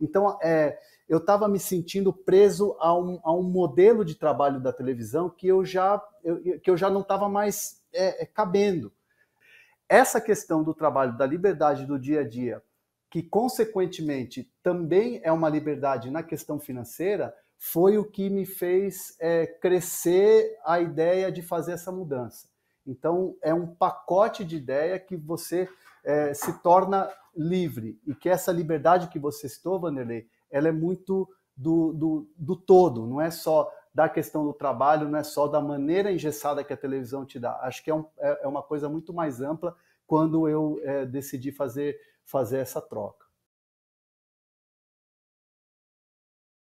Então, é, eu estava me sentindo preso a um, a um, modelo de trabalho da televisão que eu já, eu, que eu já não estava mais é, é, cabendo. Essa questão do trabalho, da liberdade do dia a dia, que consequentemente também é uma liberdade na questão financeira, foi o que me fez é, crescer a ideia de fazer essa mudança. Então, é um pacote de ideia que você é, se torna livre. E que essa liberdade que você citou, Vanderlei, ela é muito do, do, do todo, não é só da questão do trabalho, não é só da maneira engessada que a televisão te dá. Acho que é, um, é, é uma coisa muito mais ampla quando eu é, decidi fazer, fazer essa troca.